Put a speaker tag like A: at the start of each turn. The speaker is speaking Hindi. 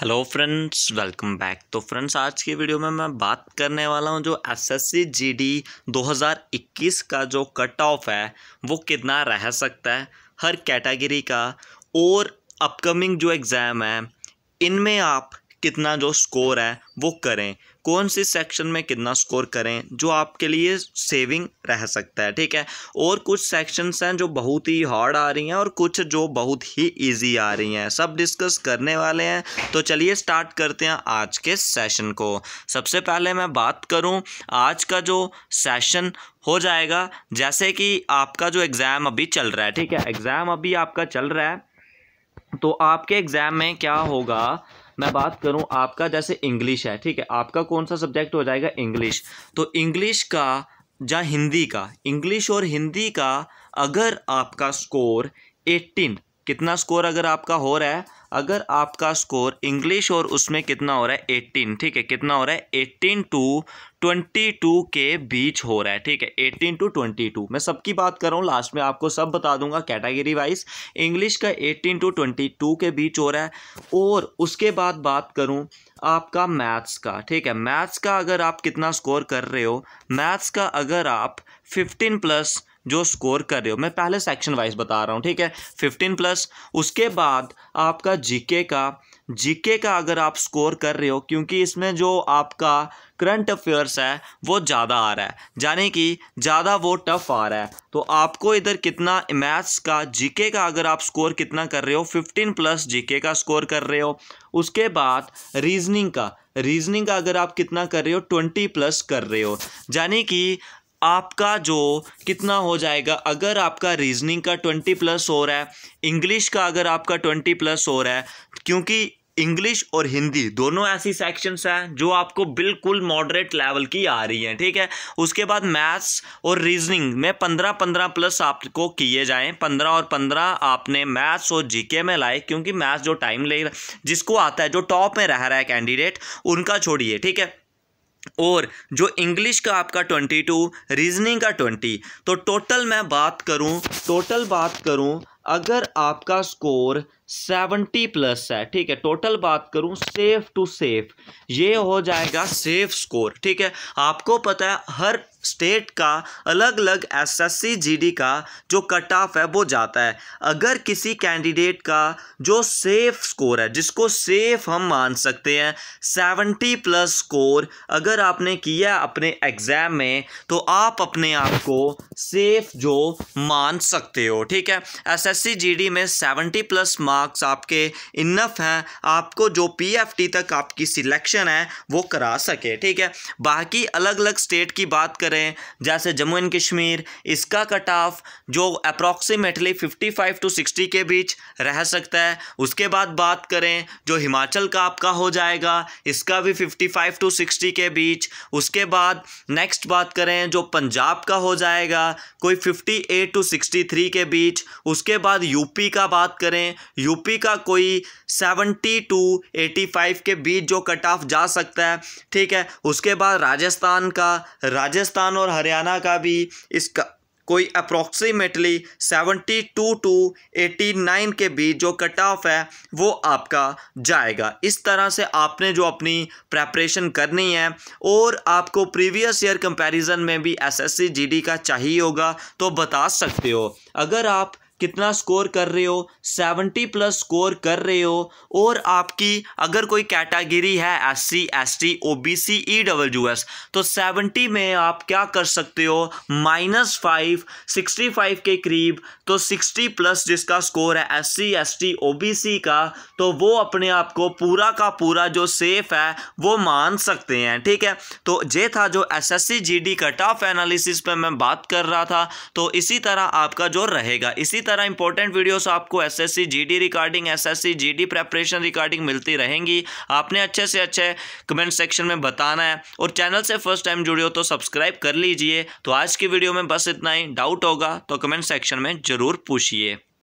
A: हेलो फ्रेंड्स वेलकम बैक तो फ्रेंड्स आज की वीडियो में मैं बात करने वाला हूं जो एसएससी जीडी 2021 का जो कट ऑफ है वो कितना रह सकता है हर कैटेगरी का और अपकमिंग जो एग्ज़ाम है इनमें आप कितना जो स्कोर है वो करें कौन सी सेक्शन में कितना स्कोर करें जो आपके लिए सेविंग रह सकता है ठीक है और कुछ सेक्शंस हैं जो बहुत ही हार्ड आ रही हैं और कुछ जो बहुत ही इजी आ रही हैं सब डिस्कस करने वाले हैं तो चलिए स्टार्ट करते हैं आज के सेशन को सबसे पहले मैं बात करूं आज का जो सेशन हो जाएगा जैसे कि आपका जो एग्ज़ाम अभी चल रहा है ठीक है एग्ज़ाम अभी आपका चल रहा है तो आपके एग्ज़ाम में क्या होगा मैं बात करूं आपका जैसे इंग्लिश है ठीक है आपका कौन सा सब्जेक्ट हो जाएगा इंग्लिश तो इंग्लिश का या हिंदी का इंग्लिश और हिंदी का अगर आपका स्कोर एट्टीन कितना स्कोर अगर आपका हो रहा है अगर आपका स्कोर इंग्लिश और उसमें कितना हो रहा है एट्टीन ठीक है कितना हो रहा है एट्टीन टू ट्वेंटी टू के बीच हो रहा है ठीक है एट्टीन टू ट्वेंटी टू मैं सबकी बात कर रहा हूँ लास्ट में आपको सब बता दूंगा कैटेगरी वाइज इंग्लिश का एट्टीन टू ट्वेंटी टू के बीच हो रहा है और उसके बाद बात करूँ आपका मैथ्स का ठीक है मैथ्स का अगर आप कितना स्कोर कर रहे हो मैथ्स का अगर आप फिफ्टीन प्लस जो स्कोर कर रहे हो मैं पहले सेक्शन वाइज बता रहा हूँ ठीक है फिफ्टीन प्लस उसके बाद आपका जीके का जीके का अगर आप स्कोर कर रहे हो क्योंकि इसमें जो आपका करंट अफेयर्स है वो ज़्यादा आ रहा है यानी कि ज़्यादा वो टफ आ रहा है तो आपको इधर कितना मैथ्स का जीके का अगर आप स्कोर कितना कर रहे हो फिफ्टीन प्लस जीके का स्कोर कर रहे हो उसके बाद रीजनिंग का रीजनिंग का अगर आप कितना कर रहे हो ट्वेंटी प्लस कर रहे हो यानी कि आपका जो कितना हो जाएगा अगर आपका रीजनिंग का ट्वेंटी प्लस हो रहा है इंग्लिश का अगर आपका ट्वेंटी प्लस हो रहा है क्योंकि इंग्लिश और हिंदी दोनों ऐसी सेक्शंस हैं जो आपको बिल्कुल मॉडरेट लेवल की आ रही हैं ठीक है उसके बाद मैथ्स और रीजनिंग में पंद्रह पंद्रह प्लस आपको किए जाएं पंद्रह और पंद्रह आपने मैथ्स और जीके में लाए क्योंकि मैथ्स जो टाइम ले जिसको आता है जो टॉप में रह रहा है कैंडिडेट उनका छोड़िए ठीक है और जो इंग्लिश का आपका ट्वेंटी टू रीजनिंग का ट्वेंटी तो टोटल मैं बात करूं टोटल बात करूं अगर आपका स्कोर सेवेंटी प्लस है ठीक है टोटल बात करूं सेफ टू सेफ ये हो जाएगा सेफ स्कोर ठीक है आपको पता है हर स्टेट का अलग अलग एसएससी जीडी का जो कट ऑफ है वो जाता है अगर किसी कैंडिडेट का जो सेफ स्कोर है जिसको सेफ हम मान सकते हैं सेवेंटी प्लस स्कोर अगर आपने किया अपने एग्ज़ाम में तो आप अपने आप को सेफ जो मान सकते हो ठीक है एसएससी जीडी में सेवेंटी प्लस मार्क मार्क्स आपके इनफ हैं आपको जो पीएफटी तक आपकी सिलेक्शन है वो करा सके ठीक है बाकी अलग अलग स्टेट की बात करें जैसे जम्मू एंड कश्मीर इसका कट ऑफ जो अप्रॉक्सीमेटली 55 टू 60 के बीच रह सकता है उसके बाद बात करें जो हिमाचल का आपका हो जाएगा इसका भी 55 टू 60 के बीच उसके बाद नेक्स्ट बात करें जो पंजाब का हो जाएगा कोई 58 टू थ्री के बीच उसके बाद यूपी का बात करें यूपी का कोई सेवेंटी टू एटी फाइव के बीच जो कट ऑफ जा सकता है ठीक है उसके बाद राजस्थान का राजस्थान और हरियाणा का भी इसका कोई approximately seventy two to eighty nine के बीच जो कट ऑफ है वो आपका जाएगा इस तरह से आपने जो अपनी प्रेपरेशन करनी है और आपको प्रीवियस ईयर कंपैरिजन में भी एसएससी जीडी का चाहिए होगा तो बता सकते हो अगर आप कितना स्कोर कर रहे हो सेवेंटी प्लस स्कोर कर रहे हो और आपकी अगर कोई कैटेगरी है S C S T O B C E W S तो सेवेंटी में आप क्या कर सकते हो माइनस फाइव सिक्सटी फाइव के करीब तो सिक्सटी प्लस जिसका स्कोर है S C S T O B C का तो वो अपने आप को पूरा का पूरा जो सेफ है वो मान सकते हैं ठीक है तो ये था जो S S C G D cut off analysis पर मैं बात कर रहा था तो इसी तरह आपका जो रहेगा इसी तरह तरह इंपॉर्टेंट वीडियोस आपको SSC GD recording SSC GD preparation recording मिलती रहेंगी आपने अच्छे से अच्छे कमेंट सेक्शन में बताना है और चैनल से फर्स्ट टाइम जुड़े हो तो सब्सक्राइब कर लीजिए तो आज की वीडियो में बस इतना ही डाउट होगा तो कमेंट सेक्शन में ज़रूर पूछिए